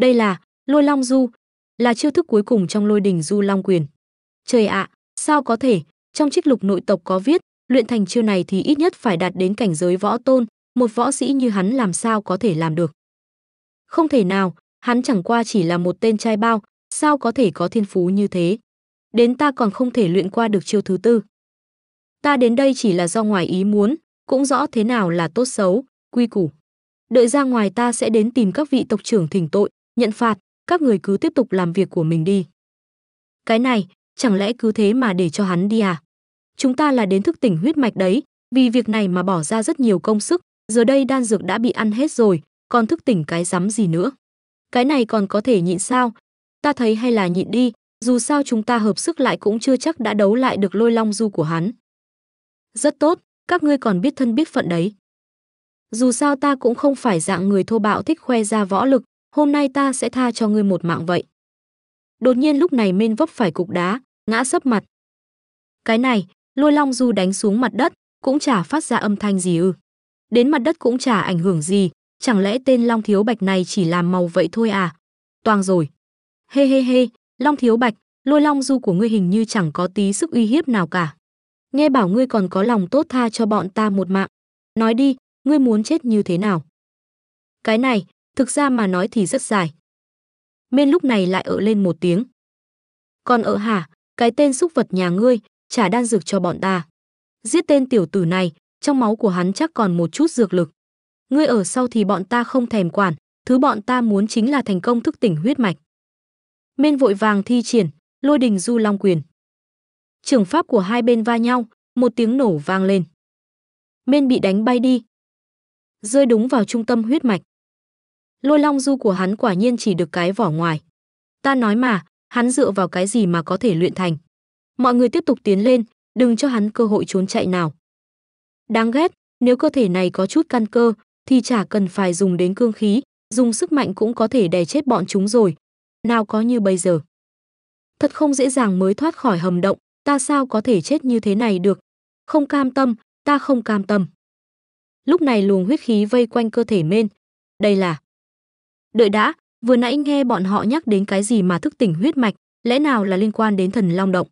Đây là lôi long du, là chiêu thức cuối cùng trong lôi đình du long quyền. Trời ạ, sao có thể, trong trích lục nội tộc có viết, luyện thành chiêu này thì ít nhất phải đạt đến cảnh giới võ tôn, một võ sĩ như hắn làm sao có thể làm được. Không thể nào, hắn chẳng qua chỉ là một tên trai bao, sao có thể có thiên phú như thế. Đến ta còn không thể luyện qua được chiêu thứ tư. Ta đến đây chỉ là do ngoài ý muốn, cũng rõ thế nào là tốt xấu, quy củ. Đợi ra ngoài ta sẽ đến tìm các vị tộc trưởng thỉnh tội, nhận phạt, các người cứ tiếp tục làm việc của mình đi. Cái này, chẳng lẽ cứ thế mà để cho hắn đi à? Chúng ta là đến thức tỉnh huyết mạch đấy, vì việc này mà bỏ ra rất nhiều công sức, giờ đây đan dược đã bị ăn hết rồi, còn thức tỉnh cái rắm gì nữa. Cái này còn có thể nhịn sao? Ta thấy hay là nhịn đi, dù sao chúng ta hợp sức lại cũng chưa chắc đã đấu lại được lôi long du của hắn. Rất tốt, các ngươi còn biết thân biết phận đấy. Dù sao ta cũng không phải dạng người thô bạo thích khoe ra võ lực, hôm nay ta sẽ tha cho ngươi một mạng vậy. Đột nhiên lúc này Mên vấp phải cục đá, ngã sấp mặt. Cái này, lôi long du đánh xuống mặt đất, cũng chả phát ra âm thanh gì ư. Đến mặt đất cũng chả ảnh hưởng gì, chẳng lẽ tên long thiếu bạch này chỉ làm màu vậy thôi à? Toang rồi. Hê hê hê, long thiếu bạch, lôi long du của ngươi hình như chẳng có tí sức uy hiếp nào cả. Nghe bảo ngươi còn có lòng tốt tha cho bọn ta một mạng. Nói đi, ngươi muốn chết như thế nào? Cái này, thực ra mà nói thì rất dài. Mên lúc này lại ở lên một tiếng. Còn ở hả, cái tên xúc vật nhà ngươi, trả đan dược cho bọn ta. Giết tên tiểu tử này, trong máu của hắn chắc còn một chút dược lực. Ngươi ở sau thì bọn ta không thèm quản, thứ bọn ta muốn chính là thành công thức tỉnh huyết mạch. Mên vội vàng thi triển, lôi đình du long quyền. Trường pháp của hai bên va nhau, một tiếng nổ vang lên. Mên bị đánh bay đi. Rơi đúng vào trung tâm huyết mạch lôi long du của hắn quả nhiên chỉ được cái vỏ ngoài. Ta nói mà, hắn dựa vào cái gì mà có thể luyện thành. Mọi người tiếp tục tiến lên, đừng cho hắn cơ hội trốn chạy nào. Đáng ghét, nếu cơ thể này có chút căn cơ, thì chả cần phải dùng đến cương khí, dùng sức mạnh cũng có thể đè chết bọn chúng rồi. Nào có như bây giờ. Thật không dễ dàng mới thoát khỏi hầm động, ta sao có thể chết như thế này được. Không cam tâm, ta không cam tâm. Lúc này luồng huyết khí vây quanh cơ thể men. Đây là Đợi đã, vừa nãy nghe bọn họ nhắc đến cái gì mà thức tỉnh huyết mạch, lẽ nào là liên quan đến thần long động?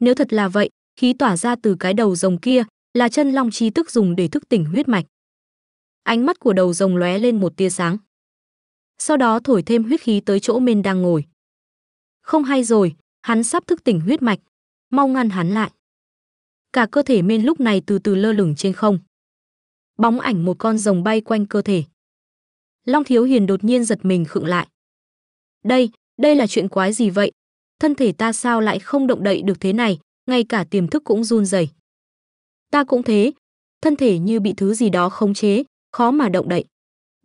Nếu thật là vậy, khí tỏa ra từ cái đầu rồng kia là chân long chi tức dùng để thức tỉnh huyết mạch. Ánh mắt của đầu rồng lóe lên một tia sáng. Sau đó thổi thêm huyết khí tới chỗ Mên đang ngồi. Không hay rồi, hắn sắp thức tỉnh huyết mạch, mau ngăn hắn lại. Cả cơ thể Mên lúc này từ từ lơ lửng trên không. Bóng ảnh một con rồng bay quanh cơ thể. Long Thiếu Hiền đột nhiên giật mình khựng lại. Đây, đây là chuyện quái gì vậy? Thân thể ta sao lại không động đậy được thế này, ngay cả tiềm thức cũng run rẩy. Ta cũng thế, thân thể như bị thứ gì đó khống chế, khó mà động đậy.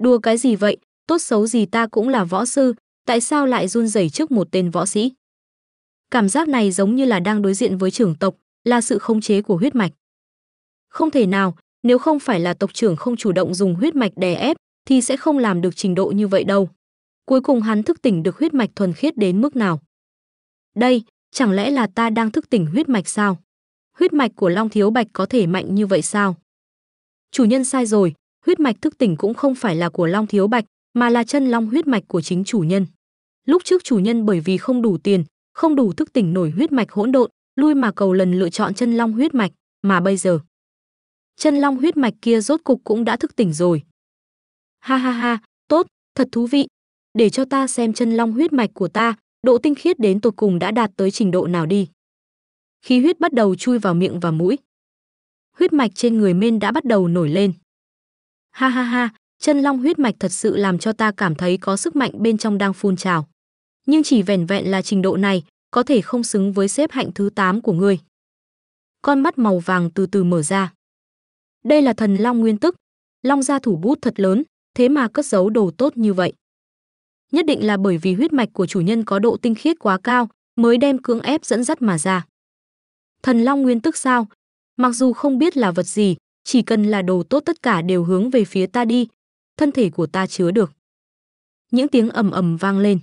Đùa cái gì vậy, tốt xấu gì ta cũng là võ sư, tại sao lại run rẩy trước một tên võ sĩ? Cảm giác này giống như là đang đối diện với trưởng tộc, là sự khống chế của huyết mạch. Không thể nào, nếu không phải là tộc trưởng không chủ động dùng huyết mạch đè ép, thì sẽ không làm được trình độ như vậy đâu. Cuối cùng hắn thức tỉnh được huyết mạch thuần khiết đến mức nào? Đây, chẳng lẽ là ta đang thức tỉnh huyết mạch sao? Huyết mạch của Long Thiếu Bạch có thể mạnh như vậy sao? Chủ nhân sai rồi, huyết mạch thức tỉnh cũng không phải là của Long Thiếu Bạch, mà là chân long huyết mạch của chính chủ nhân. Lúc trước chủ nhân bởi vì không đủ tiền, không đủ thức tỉnh nổi huyết mạch hỗn độn, lui mà cầu lần lựa chọn chân long huyết mạch, mà bây giờ. Chân long huyết mạch kia rốt cục cũng đã thức tỉnh rồi. Ha ha ha, tốt, thật thú vị. Để cho ta xem chân long huyết mạch của ta, độ tinh khiết đến tột cùng đã đạt tới trình độ nào đi. Khí huyết bắt đầu chui vào miệng và mũi. Huyết mạch trên người Mên đã bắt đầu nổi lên. Ha ha ha, chân long huyết mạch thật sự làm cho ta cảm thấy có sức mạnh bên trong đang phun trào. Nhưng chỉ vẻn vẹn là trình độ này, có thể không xứng với xếp hạng thứ 8 của ngươi. Con mắt màu vàng từ từ mở ra. Đây là thần long nguyên tức, long gia thủ bút thật lớn, thế mà cất giấu đồ tốt như vậy. Nhất định là bởi vì huyết mạch của chủ nhân có độ tinh khiết quá cao, mới đem cưỡng ép dẫn dắt mà ra. Thần Long Nguyên tức sao? Mặc dù không biết là vật gì, chỉ cần là đồ tốt tất cả đều hướng về phía ta đi, thân thể của ta chứa được. Những tiếng ầm ầm vang lên.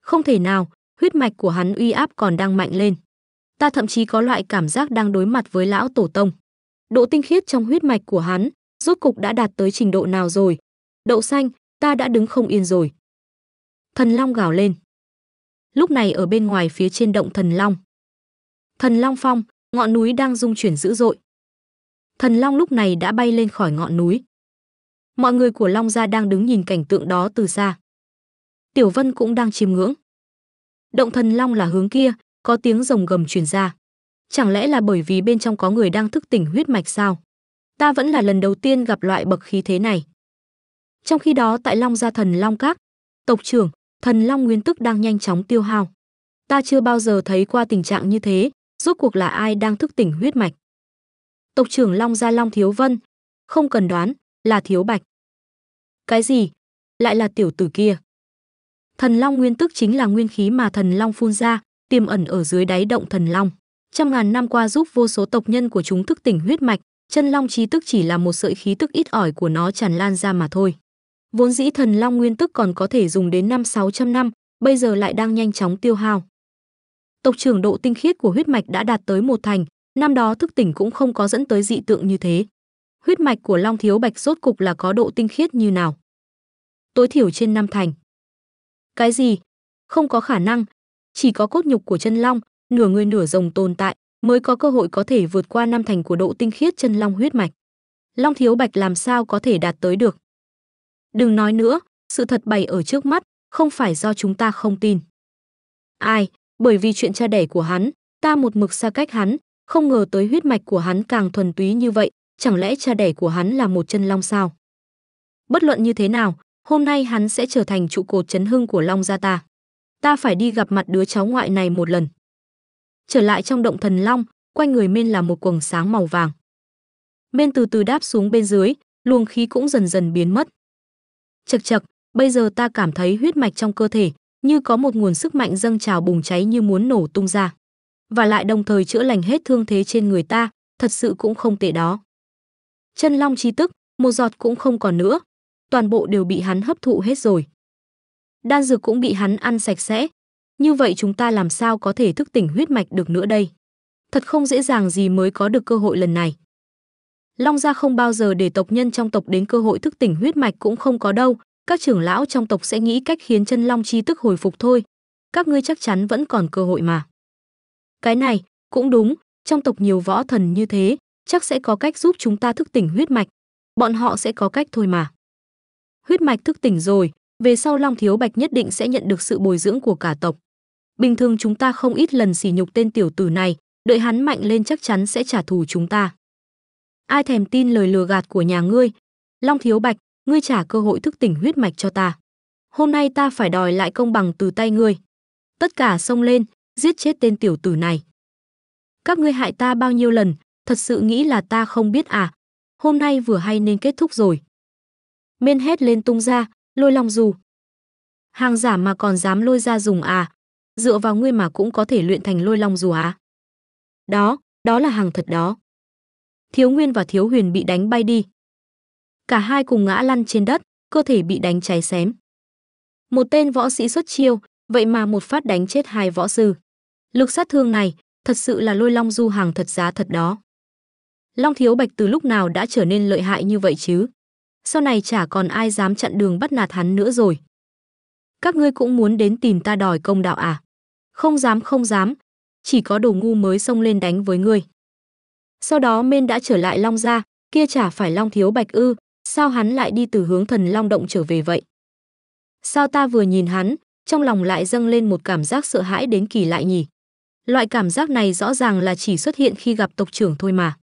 Không thể nào, huyết mạch của hắn uy áp còn đang mạnh lên. Ta thậm chí có loại cảm giác đang đối mặt với lão tổ tông. Độ tinh khiết trong huyết mạch của hắn rốt cục đã đạt tới trình độ nào rồi, đậu xanh ta đã đứng không yên rồi thần long gào lên lúc này ở bên ngoài phía trên động thần long thần long phong ngọn núi đang rung chuyển dữ dội thần long lúc này đã bay lên khỏi ngọn núi mọi người của long gia đang đứng nhìn cảnh tượng đó từ xa tiểu vân cũng đang chiêm ngưỡng động thần long là hướng kia có tiếng rồng gầm truyền ra chẳng lẽ là bởi vì bên trong có người đang thức tỉnh huyết mạch sao ta vẫn là lần đầu tiên gặp loại bậc khí thế này trong khi đó tại Long Gia Thần Long Các, tộc trưởng, thần Long Nguyên Tức đang nhanh chóng tiêu hao. Ta chưa bao giờ thấy qua tình trạng như thế, rốt cuộc là ai đang thức tỉnh huyết mạch. Tộc trưởng Long Gia Long Thiếu Vân, không cần đoán, là Thiếu Bạch. Cái gì? Lại là tiểu tử kia. Thần Long Nguyên Tức chính là nguyên khí mà thần Long phun ra, tiềm ẩn ở dưới đáy động thần Long. Trăm ngàn năm qua giúp vô số tộc nhân của chúng thức tỉnh huyết mạch, chân long trí tức chỉ là một sợi khí tức ít ỏi của nó tràn lan ra mà thôi. Vốn dĩ thần long nguyên tức còn có thể dùng đến năm 600 năm, bây giờ lại đang nhanh chóng tiêu hao. Tộc trưởng độ tinh khiết của huyết mạch đã đạt tới một thành, năm đó thức tỉnh cũng không có dẫn tới dị tượng như thế. Huyết mạch của Long Thiếu Bạch rốt cục là có độ tinh khiết như nào? Tối thiểu trên năm thành. Cái gì? Không có khả năng, chỉ có cốt nhục của chân long, nửa người nửa rồng tồn tại mới có cơ hội có thể vượt qua năm thành của độ tinh khiết chân long huyết mạch. Long Thiếu Bạch làm sao có thể đạt tới được? Đừng nói nữa, sự thật bày ở trước mắt, không phải do chúng ta không tin. Ai, bởi vì chuyện cha đẻ của hắn, ta một mực xa cách hắn, không ngờ tới huyết mạch của hắn càng thuần túy như vậy, chẳng lẽ cha đẻ của hắn là một chân long sao? Bất luận như thế nào, hôm nay hắn sẽ trở thành trụ cột chấn hưng của long gia ta. Ta phải đi gặp mặt đứa cháu ngoại này một lần. Trở lại trong động thần long, quanh người Mên là một quầng sáng màu vàng. Mên từ từ đáp xuống bên dưới, luồng khí cũng dần dần biến mất. Chật chật, bây giờ ta cảm thấy huyết mạch trong cơ thể, như có một nguồn sức mạnh dâng trào bùng cháy như muốn nổ tung ra. Và lại đồng thời chữa lành hết thương thế trên người ta, thật sự cũng không tệ đó. Chân long chi tức, một giọt cũng không còn nữa, toàn bộ đều bị hắn hấp thụ hết rồi. Đan dược cũng bị hắn ăn sạch sẽ, như vậy chúng ta làm sao có thể thức tỉnh huyết mạch được nữa đây? Thật không dễ dàng gì mới có được cơ hội lần này. Long gia không bao giờ để tộc nhân trong tộc đến cơ hội thức tỉnh huyết mạch cũng không có đâu, các trưởng lão trong tộc sẽ nghĩ cách khiến chân long chi tức hồi phục thôi. Các ngươi chắc chắn vẫn còn cơ hội mà. Cái này, cũng đúng, trong tộc nhiều võ thần như thế, chắc sẽ có cách giúp chúng ta thức tỉnh huyết mạch. Bọn họ sẽ có cách thôi mà. Huyết mạch thức tỉnh rồi, về sau Long Thiếu Bạch nhất định sẽ nhận được sự bồi dưỡng của cả tộc. Bình thường chúng ta không ít lần sỉ nhục tên tiểu tử này, đợi hắn mạnh lên chắc chắn sẽ trả thù chúng ta ai thèm tin lời lừa gạt của nhà ngươi. Long Thiếu Bạch, ngươi trả cơ hội thức tỉnh huyết mạch cho ta. Hôm nay ta phải đòi lại công bằng từ tay ngươi. Tất cả xông lên, giết chết tên tiểu tử này. Các ngươi hại ta bao nhiêu lần, thật sự nghĩ là ta không biết à. Hôm nay vừa hay nên kết thúc rồi. Miên hét lên tung ra, lôi long dù. Hàng giả mà còn dám lôi ra dùng à. Dựa vào ngươi mà cũng có thể luyện thành lôi long dù à. Đó, đó là hàng thật đó. Thiếu Nguyên và Thiếu Huyền bị đánh bay đi. Cả hai cùng ngã lăn trên đất, cơ thể bị đánh cháy xém. Một tên võ sĩ xuất chiêu, vậy mà một phát đánh chết hai võ sư. Lực sát thương này, thật sự là lôi long du hàng thật giá thật đó. Long Thiếu Bạch từ lúc nào đã trở nên lợi hại như vậy chứ? Sau này chả còn ai dám chặn đường bắt nạt hắn nữa rồi. Các ngươi cũng muốn đến tìm ta đòi công đạo à? Không dám không dám, chỉ có đồ ngu mới xông lên đánh với ngươi sau đó men đã trở lại long gia kia chả phải long thiếu bạch ư sao hắn lại đi từ hướng thần long động trở về vậy sao ta vừa nhìn hắn trong lòng lại dâng lên một cảm giác sợ hãi đến kỳ lạ nhỉ loại cảm giác này rõ ràng là chỉ xuất hiện khi gặp tộc trưởng thôi mà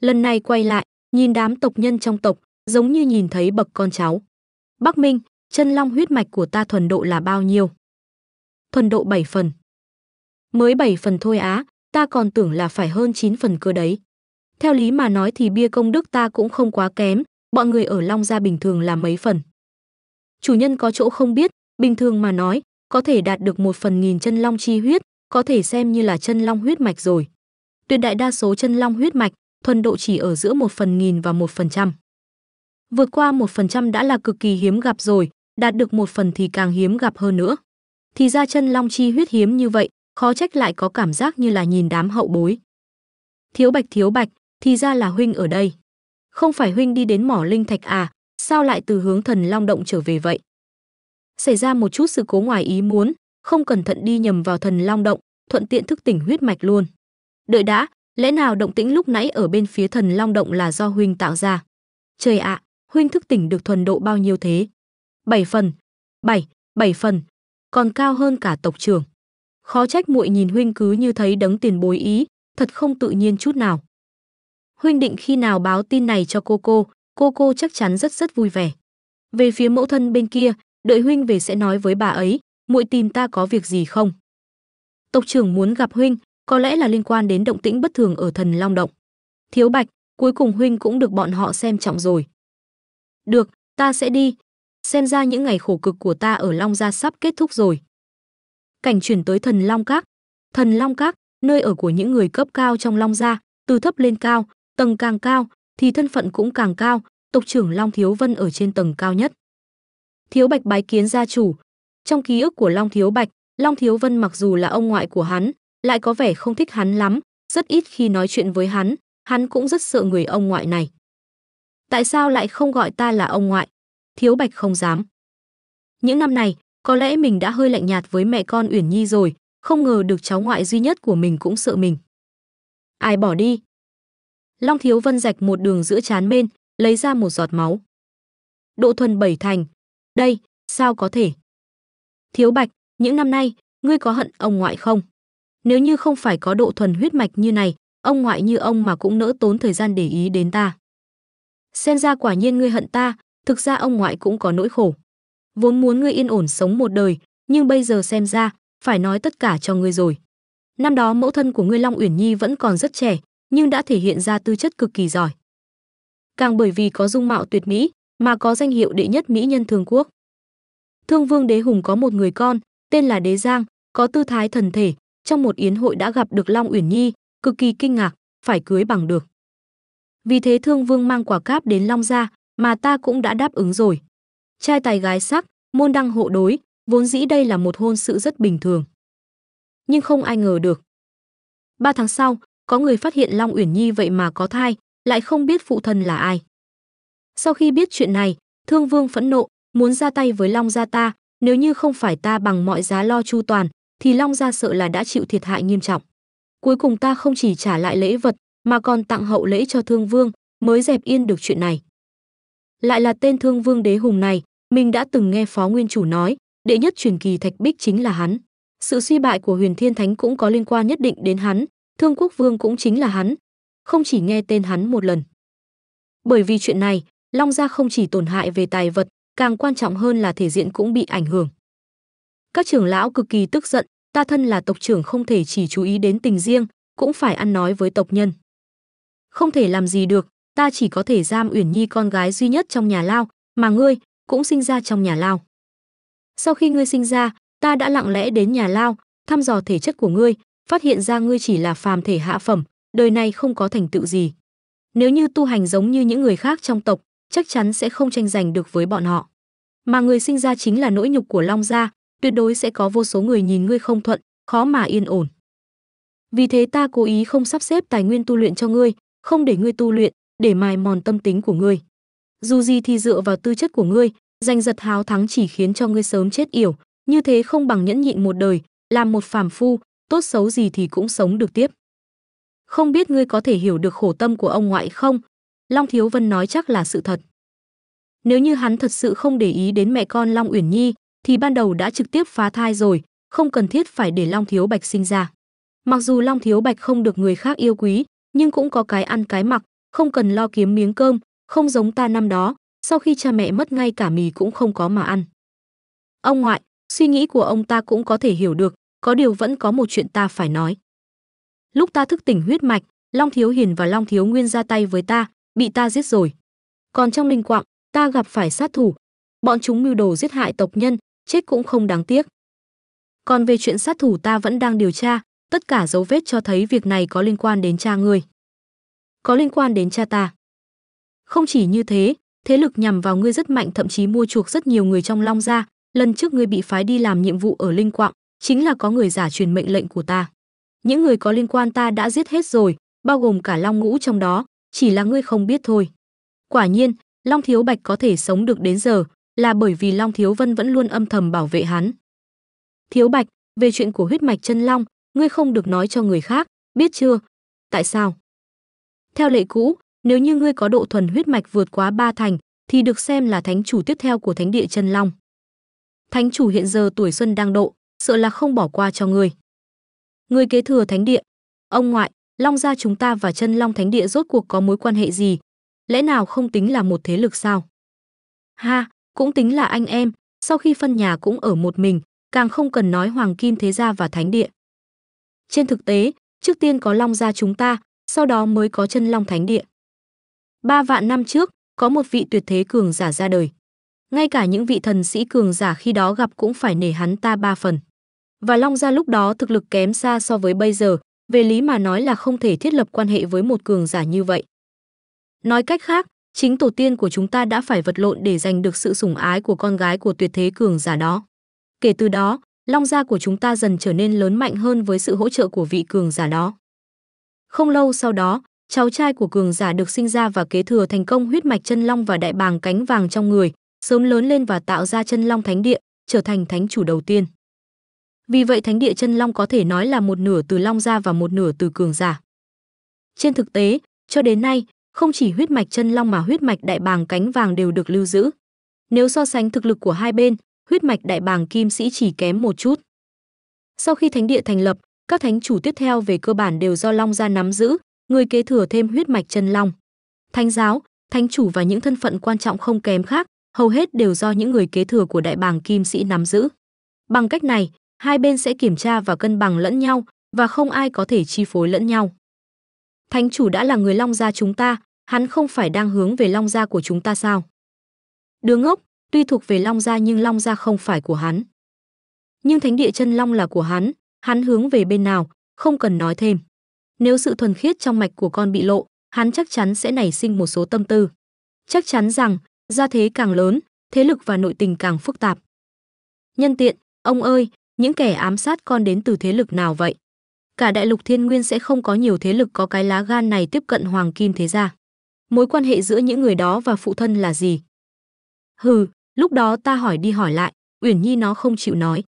lần này quay lại nhìn đám tộc nhân trong tộc giống như nhìn thấy bậc con cháu bắc minh chân long huyết mạch của ta thuần độ là bao nhiêu thuần độ 7 phần mới 7 phần thôi á ta còn tưởng là phải hơn 9 phần cơ đấy. Theo lý mà nói thì bia công đức ta cũng không quá kém, Bọn người ở Long Gia bình thường là mấy phần. Chủ nhân có chỗ không biết, bình thường mà nói, có thể đạt được một phần nghìn chân long chi huyết, có thể xem như là chân long huyết mạch rồi. Tuyệt đại đa số chân long huyết mạch, thuần độ chỉ ở giữa một phần nghìn và một phần trăm. Vượt qua một phần trăm đã là cực kỳ hiếm gặp rồi, đạt được một phần thì càng hiếm gặp hơn nữa. Thì ra chân long chi huyết hiếm như vậy, khó trách lại có cảm giác như là nhìn đám hậu bối. Thiếu Bạch Thiếu Bạch, thì ra là huynh ở đây. Không phải huynh đi đến mỏ linh thạch à, sao lại từ hướng thần long động trở về vậy? Xảy ra một chút sự cố ngoài ý muốn, không cẩn thận đi nhầm vào thần long động, thuận tiện thức tỉnh huyết mạch luôn. Đợi đã, lẽ nào động tĩnh lúc nãy ở bên phía thần long động là do huynh tạo ra? Trời ạ, huynh thức tỉnh được thuần độ bao nhiêu thế? Bảy phần, bảy, bảy phần, còn cao hơn cả tộc trưởng khó trách muội nhìn huynh cứ như thấy đấng tiền bối ý, thật không tự nhiên chút nào. Huynh định khi nào báo tin này cho cô cô, cô cô chắc chắn rất rất vui vẻ. Về phía mẫu thân bên kia, đợi huynh về sẽ nói với bà ấy, muội tìm ta có việc gì không? Tộc trưởng muốn gặp huynh, có lẽ là liên quan đến động tĩnh bất thường ở Thần Long động. Thiếu Bạch, cuối cùng huynh cũng được bọn họ xem trọng rồi. Được, ta sẽ đi. Xem ra những ngày khổ cực của ta ở Long gia sắp kết thúc rồi cảnh chuyển tới thần long các thần long các nơi ở của những người cấp cao trong long gia từ thấp lên cao tầng càng cao thì thân phận cũng càng cao tộc trưởng long thiếu vân ở trên tầng cao nhất thiếu bạch bái kiến gia chủ trong ký ức của long thiếu bạch long thiếu vân mặc dù là ông ngoại của hắn lại có vẻ không thích hắn lắm rất ít khi nói chuyện với hắn hắn cũng rất sợ người ông ngoại này tại sao lại không gọi ta là ông ngoại thiếu bạch không dám những năm này có lẽ mình đã hơi lạnh nhạt với mẹ con Uyển Nhi rồi, không ngờ được cháu ngoại duy nhất của mình cũng sợ mình. Ai bỏ đi? Long Thiếu Vân rạch một đường giữa chán bên, lấy ra một giọt máu. Độ thuần bảy thành. Đây, sao có thể? Thiếu Bạch, những năm nay, ngươi có hận ông ngoại không? Nếu như không phải có độ thuần huyết mạch như này, ông ngoại như ông mà cũng nỡ tốn thời gian để ý đến ta. Xem ra quả nhiên ngươi hận ta, thực ra ông ngoại cũng có nỗi khổ vốn muốn ngươi yên ổn sống một đời, nhưng bây giờ xem ra, phải nói tất cả cho ngươi rồi. Năm đó mẫu thân của ngươi Long Uyển Nhi vẫn còn rất trẻ, nhưng đã thể hiện ra tư chất cực kỳ giỏi. Càng bởi vì có dung mạo tuyệt mỹ, mà có danh hiệu đệ nhất mỹ nhân thương quốc. Thương Vương Đế Hùng có một người con, tên là Đế Giang, có tư thái thần thể, trong một yến hội đã gặp được Long Uyển Nhi, cực kỳ kinh ngạc, phải cưới bằng được. Vì thế Thương Vương mang quả cáp đến Long gia, mà ta cũng đã đáp ứng rồi trai tài gái sắc, môn đăng hộ đối, vốn dĩ đây là một hôn sự rất bình thường. Nhưng không ai ngờ được. Ba tháng sau, có người phát hiện Long Uyển Nhi vậy mà có thai, lại không biết phụ thân là ai. Sau khi biết chuyện này, Thương Vương phẫn nộ, muốn ra tay với Long gia ta, nếu như không phải ta bằng mọi giá lo chu toàn, thì Long gia sợ là đã chịu thiệt hại nghiêm trọng. Cuối cùng ta không chỉ trả lại lễ vật, mà còn tặng hậu lễ cho Thương Vương, mới dẹp yên được chuyện này. Lại là tên Thương Vương đế hùng này, mình đã từng nghe Phó Nguyên Chủ nói, đệ nhất truyền kỳ Thạch Bích chính là hắn. Sự suy bại của Huyền Thiên Thánh cũng có liên quan nhất định đến hắn, Thương Quốc Vương cũng chính là hắn. Không chỉ nghe tên hắn một lần. Bởi vì chuyện này, Long Gia không chỉ tổn hại về tài vật, càng quan trọng hơn là thể diện cũng bị ảnh hưởng. Các trưởng lão cực kỳ tức giận, ta thân là tộc trưởng không thể chỉ chú ý đến tình riêng, cũng phải ăn nói với tộc nhân. Không thể làm gì được, ta chỉ có thể giam Uyển Nhi con gái duy nhất trong nhà lao, mà ngươi, cũng sinh ra trong nhà lao. Sau khi ngươi sinh ra, ta đã lặng lẽ đến nhà lao, thăm dò thể chất của ngươi, phát hiện ra ngươi chỉ là phàm thể hạ phẩm, đời này không có thành tựu gì. Nếu như tu hành giống như những người khác trong tộc, chắc chắn sẽ không tranh giành được với bọn họ. Mà ngươi sinh ra chính là nỗi nhục của Long gia, tuyệt đối sẽ có vô số người nhìn ngươi không thuận, khó mà yên ổn. Vì thế ta cố ý không sắp xếp tài nguyên tu luyện cho ngươi, không để ngươi tu luyện, để mài mòn tâm tính của ngươi dù gì thì dựa vào tư chất của ngươi giành giật háo thắng chỉ khiến cho ngươi sớm chết yểu như thế không bằng nhẫn nhịn một đời làm một phàm phu tốt xấu gì thì cũng sống được tiếp không biết ngươi có thể hiểu được khổ tâm của ông ngoại không long thiếu vân nói chắc là sự thật nếu như hắn thật sự không để ý đến mẹ con long uyển nhi thì ban đầu đã trực tiếp phá thai rồi không cần thiết phải để long thiếu bạch sinh ra mặc dù long thiếu bạch không được người khác yêu quý nhưng cũng có cái ăn cái mặc không cần lo kiếm miếng cơm không giống ta năm đó, sau khi cha mẹ mất ngay cả mì cũng không có mà ăn. Ông ngoại, suy nghĩ của ông ta cũng có thể hiểu được, có điều vẫn có một chuyện ta phải nói. Lúc ta thức tỉnh huyết mạch, Long Thiếu Hiền và Long Thiếu Nguyên ra tay với ta, bị ta giết rồi. Còn trong linh quạng, ta gặp phải sát thủ. Bọn chúng mưu đồ giết hại tộc nhân, chết cũng không đáng tiếc. Còn về chuyện sát thủ ta vẫn đang điều tra, tất cả dấu vết cho thấy việc này có liên quan đến cha ngươi. Có liên quan đến cha ta. Không chỉ như thế, thế lực nhằm vào ngươi rất mạnh thậm chí mua chuộc rất nhiều người trong Long gia, lần trước ngươi bị phái đi làm nhiệm vụ ở Linh Quạng, chính là có người giả truyền mệnh lệnh của ta. Những người có liên quan ta đã giết hết rồi, bao gồm cả Long Ngũ trong đó, chỉ là ngươi không biết thôi. Quả nhiên, Long Thiếu Bạch có thể sống được đến giờ là bởi vì Long Thiếu Vân vẫn luôn âm thầm bảo vệ hắn. Thiếu Bạch, về chuyện của huyết mạch chân long, ngươi không được nói cho người khác, biết chưa? Tại sao? Theo lệ cũ, nếu như ngươi có độ thuần huyết mạch vượt quá ba thành, thì được xem là thánh chủ tiếp theo của thánh địa chân long. Thánh chủ hiện giờ tuổi xuân đang độ, sợ là không bỏ qua cho ngươi. Ngươi kế thừa thánh địa, ông ngoại, long gia chúng ta và chân long thánh địa rốt cuộc có mối quan hệ gì? Lẽ nào không tính là một thế lực sao? Ha, cũng tính là anh em, sau khi phân nhà cũng ở một mình, càng không cần nói hoàng kim thế gia và thánh địa. Trên thực tế, trước tiên có long gia chúng ta, sau đó mới có chân long thánh địa. Ba vạn năm trước, có một vị tuyệt thế cường giả ra đời. Ngay cả những vị thần sĩ cường giả khi đó gặp cũng phải nể hắn ta ba phần. Và Long Gia lúc đó thực lực kém xa so với bây giờ, về lý mà nói là không thể thiết lập quan hệ với một cường giả như vậy. Nói cách khác, chính tổ tiên của chúng ta đã phải vật lộn để giành được sự sủng ái của con gái của tuyệt thế cường giả đó. Kể từ đó, Long Gia của chúng ta dần trở nên lớn mạnh hơn với sự hỗ trợ của vị cường giả đó. Không lâu sau đó, cháu trai của cường giả được sinh ra và kế thừa thành công huyết mạch chân long và đại bàng cánh vàng trong người, sớm lớn lên và tạo ra chân long thánh địa, trở thành thánh chủ đầu tiên. Vì vậy thánh địa chân long có thể nói là một nửa từ long gia và một nửa từ cường giả. Trên thực tế, cho đến nay, không chỉ huyết mạch chân long mà huyết mạch đại bàng cánh vàng đều được lưu giữ. Nếu so sánh thực lực của hai bên, huyết mạch đại bàng kim sĩ chỉ kém một chút. Sau khi thánh địa thành lập, các thánh chủ tiếp theo về cơ bản đều do Long gia nắm giữ, người kế thừa thêm huyết mạch chân long. Thánh giáo, thánh chủ và những thân phận quan trọng không kém khác, hầu hết đều do những người kế thừa của đại bàng kim sĩ nắm giữ. Bằng cách này, hai bên sẽ kiểm tra và cân bằng lẫn nhau và không ai có thể chi phối lẫn nhau. Thánh chủ đã là người long gia chúng ta, hắn không phải đang hướng về long gia của chúng ta sao? Đứa ngốc, tuy thuộc về long gia nhưng long gia không phải của hắn. Nhưng thánh địa chân long là của hắn, hắn hướng về bên nào, không cần nói thêm. Nếu sự thuần khiết trong mạch của con bị lộ, hắn chắc chắn sẽ nảy sinh một số tâm tư. Chắc chắn rằng, gia thế càng lớn, thế lực và nội tình càng phức tạp. Nhân tiện, ông ơi, những kẻ ám sát con đến từ thế lực nào vậy? Cả đại lục thiên nguyên sẽ không có nhiều thế lực có cái lá gan này tiếp cận hoàng kim thế gia. Mối quan hệ giữa những người đó và phụ thân là gì? Hừ, lúc đó ta hỏi đi hỏi lại, Uyển Nhi nó không chịu nói.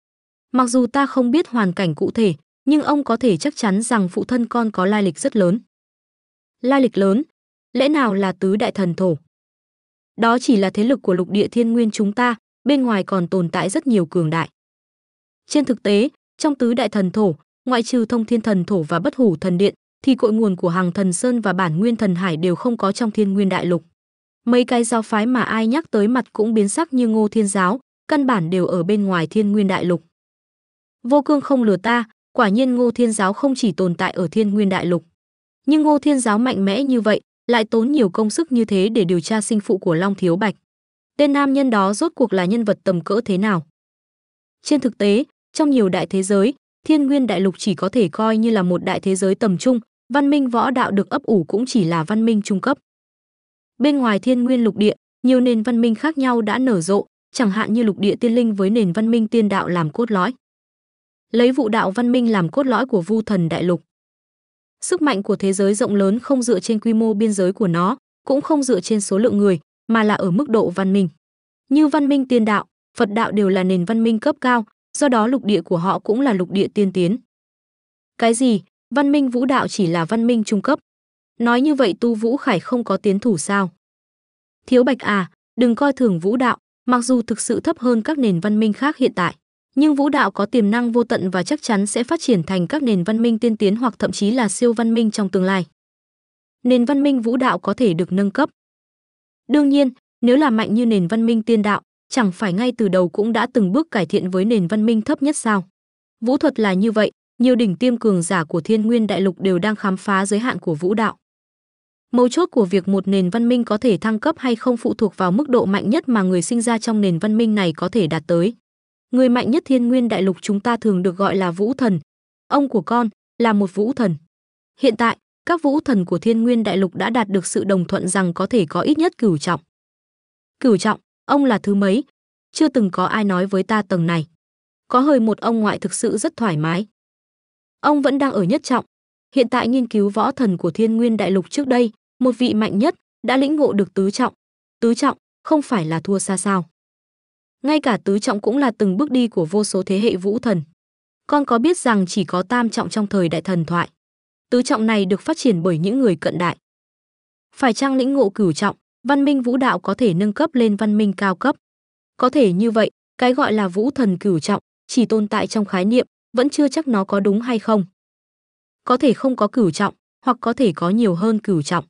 Mặc dù ta không biết hoàn cảnh cụ thể, nhưng ông có thể chắc chắn rằng phụ thân con có lai lịch rất lớn. Lai lịch lớn, lẽ nào là tứ đại thần thổ? Đó chỉ là thế lực của lục địa thiên nguyên chúng ta, bên ngoài còn tồn tại rất nhiều cường đại. Trên thực tế, trong tứ đại thần thổ, ngoại trừ thông thiên thần thổ và bất hủ thần điện, thì cội nguồn của hàng thần sơn và bản nguyên thần hải đều không có trong thiên nguyên đại lục. Mấy cái giáo phái mà ai nhắc tới mặt cũng biến sắc như ngô thiên giáo, căn bản đều ở bên ngoài thiên nguyên đại lục. Vô cương không lừa ta, quả nhiên ngô thiên giáo không chỉ tồn tại ở thiên nguyên đại lục nhưng ngô thiên giáo mạnh mẽ như vậy lại tốn nhiều công sức như thế để điều tra sinh phụ của long thiếu bạch tên nam nhân đó rốt cuộc là nhân vật tầm cỡ thế nào trên thực tế trong nhiều đại thế giới thiên nguyên đại lục chỉ có thể coi như là một đại thế giới tầm trung văn minh võ đạo được ấp ủ cũng chỉ là văn minh trung cấp bên ngoài thiên nguyên lục địa nhiều nền văn minh khác nhau đã nở rộ chẳng hạn như lục địa tiên linh với nền văn minh tiên đạo làm cốt lõi lấy vụ đạo văn minh làm cốt lõi của vu thần đại lục. Sức mạnh của thế giới rộng lớn không dựa trên quy mô biên giới của nó, cũng không dựa trên số lượng người, mà là ở mức độ văn minh. Như văn minh tiên đạo, Phật đạo đều là nền văn minh cấp cao, do đó lục địa của họ cũng là lục địa tiên tiến. Cái gì? Văn minh vũ đạo chỉ là văn minh trung cấp. Nói như vậy Tu Vũ Khải không có tiến thủ sao? Thiếu Bạch à, đừng coi thường vũ đạo, mặc dù thực sự thấp hơn các nền văn minh khác hiện tại nhưng vũ đạo có tiềm năng vô tận và chắc chắn sẽ phát triển thành các nền văn minh tiên tiến hoặc thậm chí là siêu văn minh trong tương lai. Nền văn minh vũ đạo có thể được nâng cấp. Đương nhiên, nếu là mạnh như nền văn minh tiên đạo, chẳng phải ngay từ đầu cũng đã từng bước cải thiện với nền văn minh thấp nhất sao? Vũ thuật là như vậy, nhiều đỉnh tiêm cường giả của Thiên Nguyên đại lục đều đang khám phá giới hạn của vũ đạo. Mấu chốt của việc một nền văn minh có thể thăng cấp hay không phụ thuộc vào mức độ mạnh nhất mà người sinh ra trong nền văn minh này có thể đạt tới. Người mạnh nhất thiên nguyên đại lục chúng ta thường được gọi là vũ thần. Ông của con là một vũ thần. Hiện tại, các vũ thần của thiên nguyên đại lục đã đạt được sự đồng thuận rằng có thể có ít nhất cửu trọng. Cửu trọng, ông là thứ mấy? Chưa từng có ai nói với ta tầng này. Có hơi một ông ngoại thực sự rất thoải mái. Ông vẫn đang ở nhất trọng. Hiện tại nghiên cứu võ thần của thiên nguyên đại lục trước đây, một vị mạnh nhất đã lĩnh ngộ được tứ trọng. Tứ trọng, không phải là thua xa sao ngay cả tứ trọng cũng là từng bước đi của vô số thế hệ vũ thần. Con có biết rằng chỉ có tam trọng trong thời đại thần thoại. Tứ trọng này được phát triển bởi những người cận đại. Phải trang lĩnh ngộ cửu trọng, văn minh vũ đạo có thể nâng cấp lên văn minh cao cấp? Có thể như vậy, cái gọi là vũ thần cửu trọng chỉ tồn tại trong khái niệm, vẫn chưa chắc nó có đúng hay không. Có thể không có cửu trọng, hoặc có thể có nhiều hơn cửu trọng.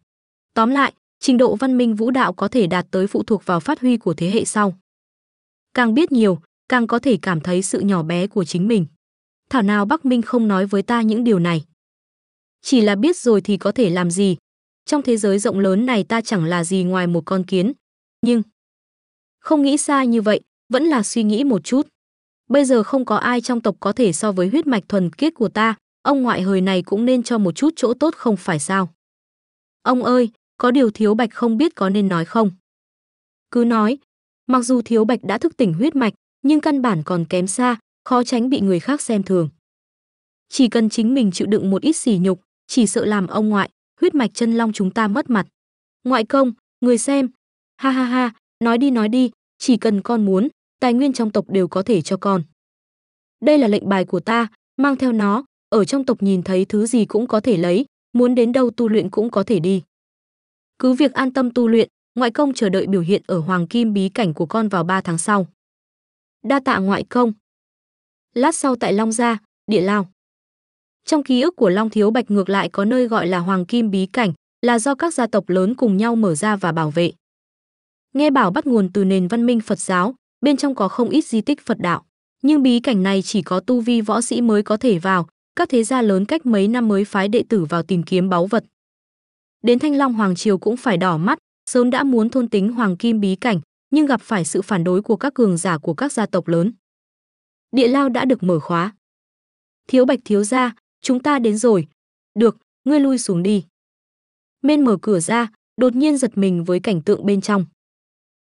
Tóm lại, trình độ văn minh vũ đạo có thể đạt tới phụ thuộc vào phát huy của thế hệ sau càng biết nhiều càng có thể cảm thấy sự nhỏ bé của chính mình thảo nào bắc minh không nói với ta những điều này chỉ là biết rồi thì có thể làm gì trong thế giới rộng lớn này ta chẳng là gì ngoài một con kiến nhưng không nghĩ xa như vậy vẫn là suy nghĩ một chút bây giờ không có ai trong tộc có thể so với huyết mạch thuần khiết của ta ông ngoại hời này cũng nên cho một chút chỗ tốt không phải sao ông ơi có điều thiếu bạch không biết có nên nói không cứ nói Mặc dù Thiếu Bạch đã thức tỉnh huyết mạch, nhưng căn bản còn kém xa, khó tránh bị người khác xem thường. Chỉ cần chính mình chịu đựng một ít sỉ nhục, chỉ sợ làm ông ngoại, huyết mạch chân long chúng ta mất mặt. Ngoại công, người xem. Ha ha ha, nói đi nói đi, chỉ cần con muốn, tài nguyên trong tộc đều có thể cho con. Đây là lệnh bài của ta, mang theo nó, ở trong tộc nhìn thấy thứ gì cũng có thể lấy, muốn đến đâu tu luyện cũng có thể đi. Cứ việc an tâm tu luyện, ngoại công chờ đợi biểu hiện ở Hoàng Kim Bí Cảnh của con vào 3 tháng sau. Đa tạ ngoại công. Lát sau tại Long Gia, Địa Lao. Trong ký ức của Long Thiếu Bạch ngược lại có nơi gọi là Hoàng Kim Bí Cảnh, là do các gia tộc lớn cùng nhau mở ra và bảo vệ. Nghe bảo bắt nguồn từ nền văn minh Phật giáo, bên trong có không ít di tích Phật đạo. Nhưng bí cảnh này chỉ có tu vi võ sĩ mới có thể vào, các thế gia lớn cách mấy năm mới phái đệ tử vào tìm kiếm báu vật. Đến Thanh Long Hoàng Triều cũng phải đỏ mắt, sớm đã muốn thôn tính hoàng kim bí cảnh, nhưng gặp phải sự phản đối của các cường giả của các gia tộc lớn. Địa lao đã được mở khóa. Thiếu Bạch thiếu gia, chúng ta đến rồi. Được, ngươi lui xuống đi. Mên mở cửa ra, đột nhiên giật mình với cảnh tượng bên trong.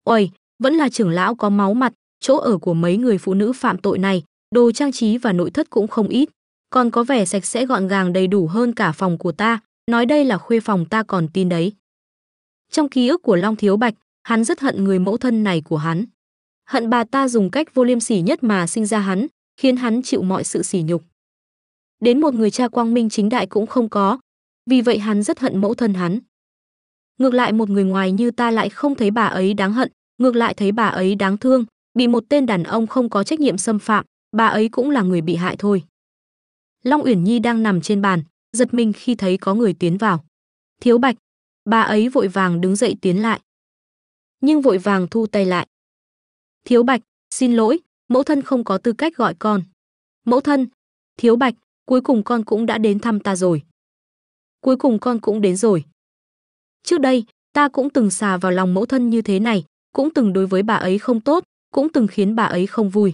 Ôi, vẫn là trưởng lão có máu mặt, chỗ ở của mấy người phụ nữ phạm tội này, đồ trang trí và nội thất cũng không ít, còn có vẻ sạch sẽ gọn gàng đầy đủ hơn cả phòng của ta, nói đây là khuê phòng ta còn tin đấy. Trong ký ức của Long Thiếu Bạch, hắn rất hận người mẫu thân này của hắn. Hận bà ta dùng cách vô liêm sỉ nhất mà sinh ra hắn, khiến hắn chịu mọi sự sỉ nhục. Đến một người cha quang minh chính đại cũng không có, vì vậy hắn rất hận mẫu thân hắn. Ngược lại một người ngoài như ta lại không thấy bà ấy đáng hận, ngược lại thấy bà ấy đáng thương, bị một tên đàn ông không có trách nhiệm xâm phạm, bà ấy cũng là người bị hại thôi. Long Uyển Nhi đang nằm trên bàn, giật mình khi thấy có người tiến vào. Thiếu Bạch, Bà ấy vội vàng đứng dậy tiến lại. Nhưng vội vàng thu tay lại. Thiếu Bạch, xin lỗi, mẫu thân không có tư cách gọi con. Mẫu thân, Thiếu Bạch, cuối cùng con cũng đã đến thăm ta rồi. Cuối cùng con cũng đến rồi. Trước đây, ta cũng từng xà vào lòng mẫu thân như thế này, cũng từng đối với bà ấy không tốt, cũng từng khiến bà ấy không vui.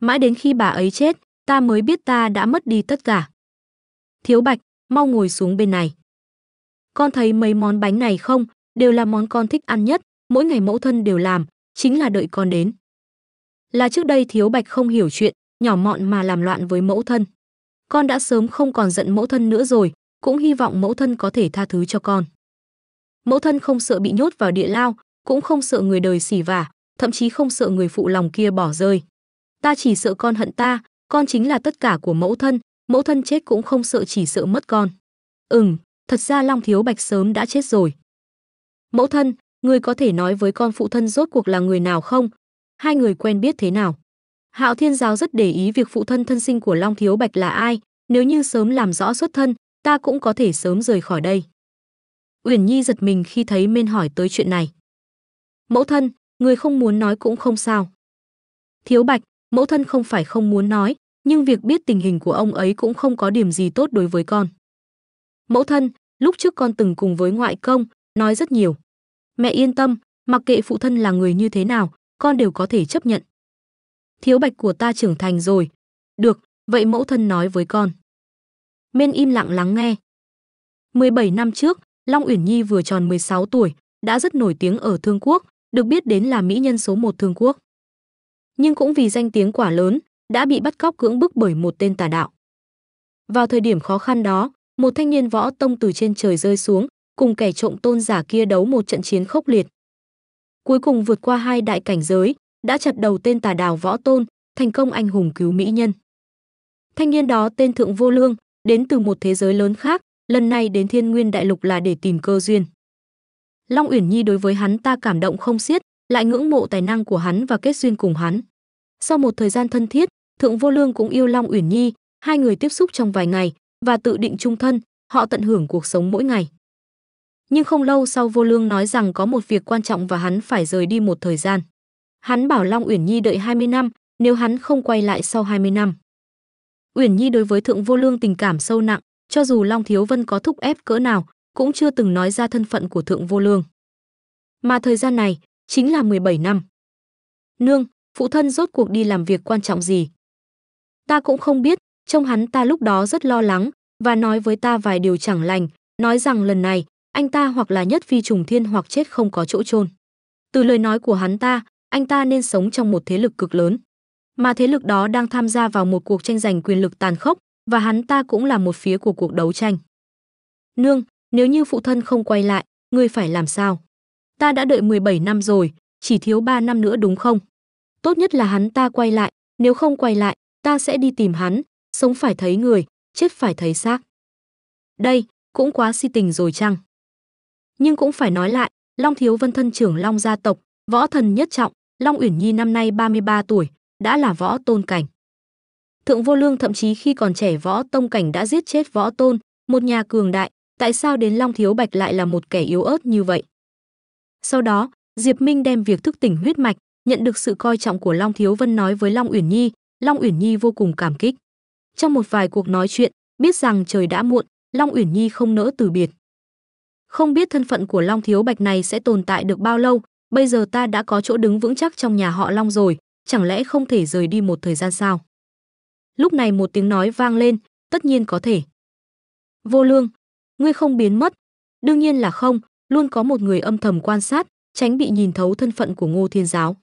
Mãi đến khi bà ấy chết, ta mới biết ta đã mất đi tất cả. Thiếu Bạch, mau ngồi xuống bên này con thấy mấy món bánh này không đều là món con thích ăn nhất mỗi ngày mẫu thân đều làm chính là đợi con đến là trước đây thiếu bạch không hiểu chuyện nhỏ mọn mà làm loạn với mẫu thân con đã sớm không còn giận mẫu thân nữa rồi cũng hy vọng mẫu thân có thể tha thứ cho con mẫu thân không sợ bị nhốt vào địa lao cũng không sợ người đời xỉ vả thậm chí không sợ người phụ lòng kia bỏ rơi ta chỉ sợ con hận ta con chính là tất cả của mẫu thân mẫu thân chết cũng không sợ chỉ sợ mất con ừm thật ra Long Thiếu Bạch sớm đã chết rồi. Mẫu thân, người có thể nói với con phụ thân rốt cuộc là người nào không? Hai người quen biết thế nào? Hạo Thiên Giáo rất để ý việc phụ thân thân sinh của Long Thiếu Bạch là ai, nếu như sớm làm rõ xuất thân, ta cũng có thể sớm rời khỏi đây. Uyển Nhi giật mình khi thấy Mên hỏi tới chuyện này. Mẫu thân, người không muốn nói cũng không sao. Thiếu Bạch, mẫu thân không phải không muốn nói, nhưng việc biết tình hình của ông ấy cũng không có điểm gì tốt đối với con. Mẫu thân, lúc trước con từng cùng với ngoại công nói rất nhiều mẹ yên tâm mặc kệ phụ thân là người như thế nào con đều có thể chấp nhận thiếu bạch của ta trưởng thành rồi được vậy mẫu thân nói với con miên im lặng lắng nghe 17 năm trước long uyển nhi vừa tròn 16 tuổi đã rất nổi tiếng ở thương quốc được biết đến là mỹ nhân số một thương quốc nhưng cũng vì danh tiếng quả lớn đã bị bắt cóc cưỡng bức bởi một tên tà đạo vào thời điểm khó khăn đó một thanh niên võ tông từ trên trời rơi xuống, cùng kẻ trộm tôn giả kia đấu một trận chiến khốc liệt. Cuối cùng vượt qua hai đại cảnh giới, đã chặt đầu tên tà đào võ tôn, thành công anh hùng cứu mỹ nhân. Thanh niên đó tên Thượng Vô Lương, đến từ một thế giới lớn khác, lần này đến Thiên Nguyên Đại Lục là để tìm cơ duyên. Long Uyển Nhi đối với hắn ta cảm động không xiết, lại ngưỡng mộ tài năng của hắn và kết duyên cùng hắn. Sau một thời gian thân thiết, Thượng Vô Lương cũng yêu Long Uyển Nhi, hai người tiếp xúc trong vài ngày, và tự định trung thân, họ tận hưởng cuộc sống mỗi ngày. Nhưng không lâu sau Vô Lương nói rằng có một việc quan trọng và hắn phải rời đi một thời gian. Hắn bảo Long Uyển Nhi đợi 20 năm, nếu hắn không quay lại sau 20 năm. Uyển Nhi đối với Thượng Vô Lương tình cảm sâu nặng, cho dù Long Thiếu Vân có thúc ép cỡ nào, cũng chưa từng nói ra thân phận của Thượng Vô Lương. Mà thời gian này chính là 17 năm. Nương, phụ thân rốt cuộc đi làm việc quan trọng gì? Ta cũng không biết, Trông hắn ta lúc đó rất lo lắng và nói với ta vài điều chẳng lành, nói rằng lần này anh ta hoặc là nhất phi trùng thiên hoặc chết không có chỗ chôn. Từ lời nói của hắn ta, anh ta nên sống trong một thế lực cực lớn. Mà thế lực đó đang tham gia vào một cuộc tranh giành quyền lực tàn khốc và hắn ta cũng là một phía của cuộc đấu tranh. Nương, nếu như phụ thân không quay lại, ngươi phải làm sao? Ta đã đợi 17 năm rồi, chỉ thiếu 3 năm nữa đúng không? Tốt nhất là hắn ta quay lại, nếu không quay lại, ta sẽ đi tìm hắn, sống phải thấy người, chết phải thấy xác. Đây, cũng quá si tình rồi chăng? Nhưng cũng phải nói lại, Long Thiếu Vân thân trưởng Long gia tộc, võ thần nhất trọng, Long Uyển Nhi năm nay 33 tuổi, đã là võ tôn cảnh. Thượng Vô Lương thậm chí khi còn trẻ võ tông cảnh đã giết chết võ tôn, một nhà cường đại, tại sao đến Long Thiếu Bạch lại là một kẻ yếu ớt như vậy? Sau đó, Diệp Minh đem việc thức tỉnh huyết mạch, nhận được sự coi trọng của Long Thiếu Vân nói với Long Uyển Nhi, Long Uyển Nhi vô cùng cảm kích. Trong một vài cuộc nói chuyện, biết rằng trời đã muộn, Long Uyển Nhi không nỡ từ biệt. Không biết thân phận của Long Thiếu Bạch này sẽ tồn tại được bao lâu, bây giờ ta đã có chỗ đứng vững chắc trong nhà họ Long rồi, chẳng lẽ không thể rời đi một thời gian sao? Lúc này một tiếng nói vang lên, tất nhiên có thể. Vô lương, ngươi không biến mất. Đương nhiên là không, luôn có một người âm thầm quan sát, tránh bị nhìn thấu thân phận của ngô thiên giáo.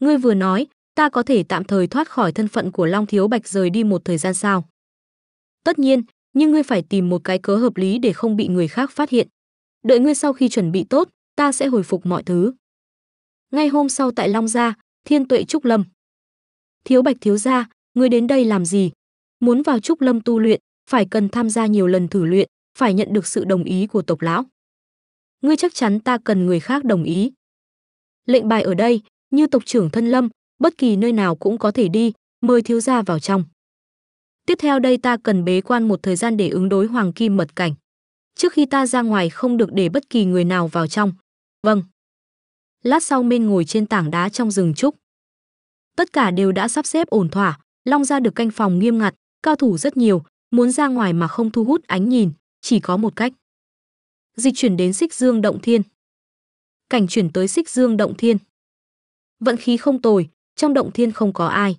Ngươi vừa nói, ta có thể tạm thời thoát khỏi thân phận của Long Thiếu Bạch rời đi một thời gian sao? Tất nhiên, nhưng ngươi phải tìm một cái cớ hợp lý để không bị người khác phát hiện. Đợi ngươi sau khi chuẩn bị tốt, ta sẽ hồi phục mọi thứ. Ngay hôm sau tại Long Gia, Thiên Tuệ Trúc Lâm. Thiếu Bạch Thiếu Gia, ngươi đến đây làm gì? Muốn vào Trúc Lâm tu luyện, phải cần tham gia nhiều lần thử luyện, phải nhận được sự đồng ý của tộc lão. Ngươi chắc chắn ta cần người khác đồng ý. Lệnh bài ở đây, như tộc trưởng thân lâm, bất kỳ nơi nào cũng có thể đi, mời thiếu gia vào trong. Tiếp theo đây ta cần bế quan một thời gian để ứng đối hoàng kim mật cảnh. Trước khi ta ra ngoài không được để bất kỳ người nào vào trong. Vâng. Lát sau Mên ngồi trên tảng đá trong rừng trúc. Tất cả đều đã sắp xếp ổn thỏa, Long ra được canh phòng nghiêm ngặt, cao thủ rất nhiều, muốn ra ngoài mà không thu hút ánh nhìn, chỉ có một cách. Dịch chuyển đến xích dương động thiên. Cảnh chuyển tới xích dương động thiên. Vận khí không tồi, trong động thiên không có ai.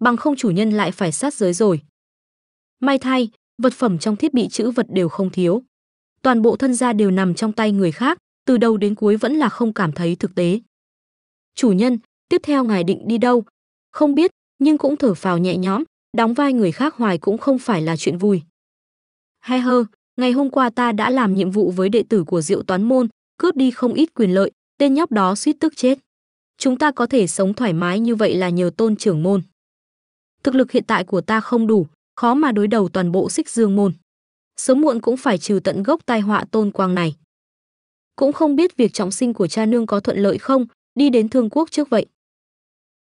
Bằng không chủ nhân lại phải sát giới rồi. May thay, vật phẩm trong thiết bị chữ vật đều không thiếu. Toàn bộ thân gia đều nằm trong tay người khác, từ đầu đến cuối vẫn là không cảm thấy thực tế. Chủ nhân, tiếp theo ngài định đi đâu? Không biết, nhưng cũng thở phào nhẹ nhõm, đóng vai người khác hoài cũng không phải là chuyện vui. Hay hơ, ngày hôm qua ta đã làm nhiệm vụ với đệ tử của Diệu Toán Môn, cướp đi không ít quyền lợi, tên nhóc đó suýt tức chết. Chúng ta có thể sống thoải mái như vậy là nhờ tôn trưởng môn. Thực lực hiện tại của ta không đủ, khó mà đối đầu toàn bộ xích dương môn. Sớm muộn cũng phải trừ tận gốc tai họa tôn quang này. Cũng không biết việc trọng sinh của cha nương có thuận lợi không, đi đến thương quốc trước vậy.